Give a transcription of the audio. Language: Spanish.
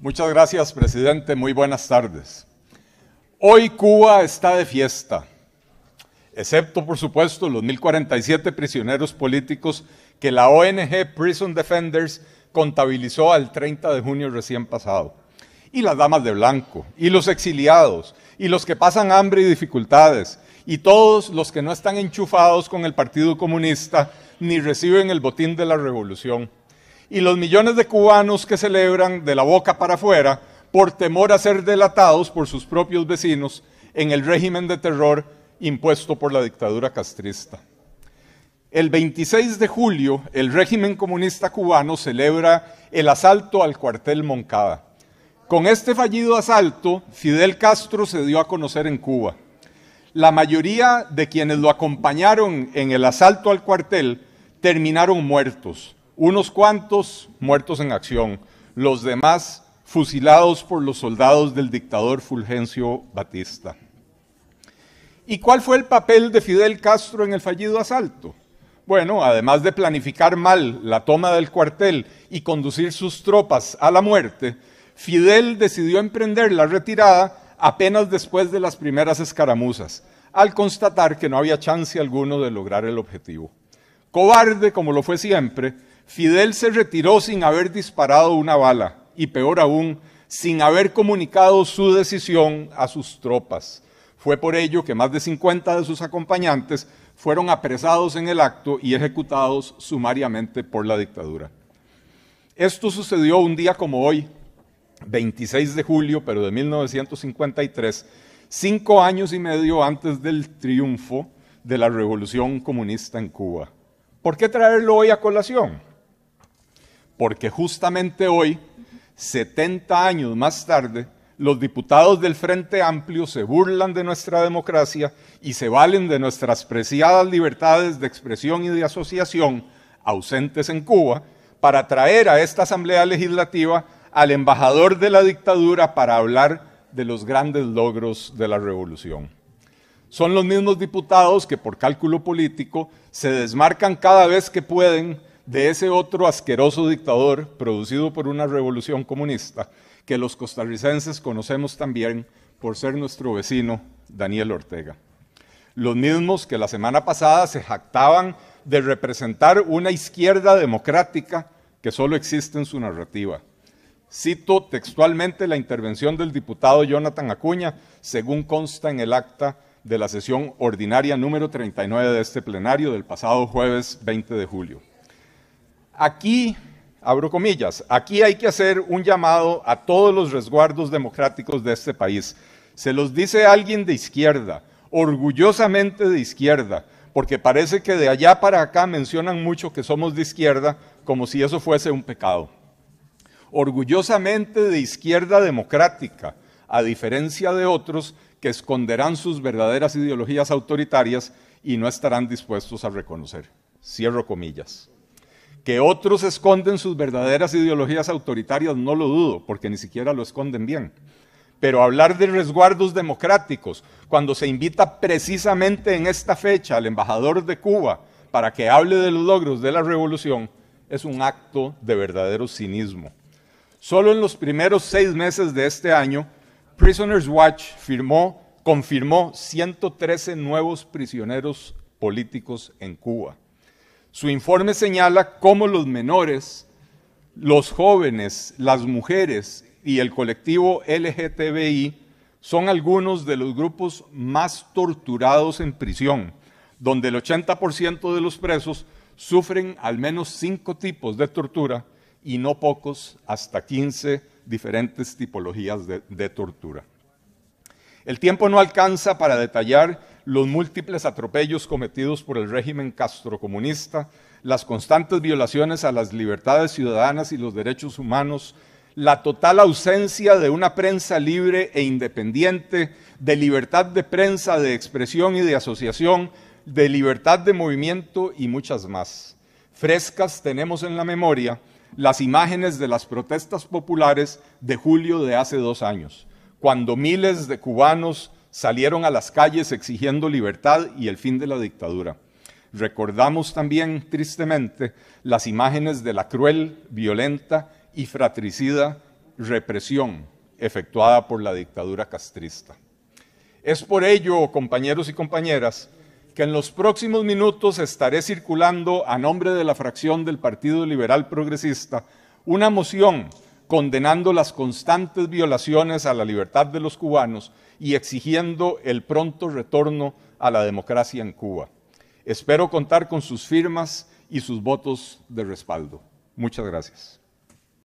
Muchas gracias, presidente. Muy buenas tardes. Hoy Cuba está de fiesta, excepto, por supuesto, los 1.047 prisioneros políticos que la ONG Prison Defenders contabilizó al 30 de junio recién pasado. Y las damas de blanco, y los exiliados, y los que pasan hambre y dificultades, y todos los que no están enchufados con el Partido Comunista ni reciben el botín de la revolución y los millones de cubanos que celebran de la boca para afuera por temor a ser delatados por sus propios vecinos en el régimen de terror impuesto por la dictadura castrista. El 26 de julio, el régimen comunista cubano celebra el asalto al cuartel Moncada. Con este fallido asalto, Fidel Castro se dio a conocer en Cuba. La mayoría de quienes lo acompañaron en el asalto al cuartel terminaron muertos unos cuantos muertos en acción, los demás fusilados por los soldados del dictador Fulgencio Batista. ¿Y cuál fue el papel de Fidel Castro en el fallido asalto? Bueno, además de planificar mal la toma del cuartel y conducir sus tropas a la muerte, Fidel decidió emprender la retirada apenas después de las primeras escaramuzas, al constatar que no había chance alguno de lograr el objetivo. Cobarde como lo fue siempre, Fidel se retiró sin haber disparado una bala y peor aún, sin haber comunicado su decisión a sus tropas. Fue por ello que más de 50 de sus acompañantes fueron apresados en el acto y ejecutados sumariamente por la dictadura. Esto sucedió un día como hoy, 26 de julio, pero de 1953, cinco años y medio antes del triunfo de la revolución comunista en Cuba. ¿Por qué traerlo hoy a colación? porque justamente hoy, 70 años más tarde, los diputados del Frente Amplio se burlan de nuestra democracia y se valen de nuestras preciadas libertades de expresión y de asociación, ausentes en Cuba, para traer a esta Asamblea Legislativa al embajador de la dictadura para hablar de los grandes logros de la revolución. Son los mismos diputados que por cálculo político se desmarcan cada vez que pueden de ese otro asqueroso dictador producido por una revolución comunista que los costarricenses conocemos también por ser nuestro vecino Daniel Ortega. Los mismos que la semana pasada se jactaban de representar una izquierda democrática que solo existe en su narrativa. Cito textualmente la intervención del diputado Jonathan Acuña, según consta en el acta de la sesión ordinaria número 39 de este plenario del pasado jueves 20 de julio. Aquí, abro comillas, aquí hay que hacer un llamado a todos los resguardos democráticos de este país. Se los dice alguien de izquierda, orgullosamente de izquierda, porque parece que de allá para acá mencionan mucho que somos de izquierda como si eso fuese un pecado. Orgullosamente de izquierda democrática, a diferencia de otros que esconderán sus verdaderas ideologías autoritarias y no estarán dispuestos a reconocer. Cierro comillas. Que otros esconden sus verdaderas ideologías autoritarias, no lo dudo, porque ni siquiera lo esconden bien. Pero hablar de resguardos democráticos, cuando se invita precisamente en esta fecha al embajador de Cuba para que hable de los logros de la revolución, es un acto de verdadero cinismo. Solo en los primeros seis meses de este año, Prisoners Watch firmó, confirmó 113 nuevos prisioneros políticos en Cuba. Su informe señala cómo los menores, los jóvenes, las mujeres y el colectivo LGTBI son algunos de los grupos más torturados en prisión, donde el 80% de los presos sufren al menos cinco tipos de tortura y no pocos, hasta 15 diferentes tipologías de, de tortura. El tiempo no alcanza para detallar los múltiples atropellos cometidos por el régimen castrocomunista, las constantes violaciones a las libertades ciudadanas y los derechos humanos, la total ausencia de una prensa libre e independiente, de libertad de prensa, de expresión y de asociación, de libertad de movimiento y muchas más. Frescas tenemos en la memoria las imágenes de las protestas populares de julio de hace dos años, cuando miles de cubanos salieron a las calles exigiendo libertad y el fin de la dictadura. Recordamos también, tristemente, las imágenes de la cruel, violenta y fratricida represión efectuada por la dictadura castrista. Es por ello, compañeros y compañeras, que en los próximos minutos estaré circulando a nombre de la fracción del Partido Liberal Progresista una moción condenando las constantes violaciones a la libertad de los cubanos y exigiendo el pronto retorno a la democracia en Cuba. Espero contar con sus firmas y sus votos de respaldo. Muchas gracias.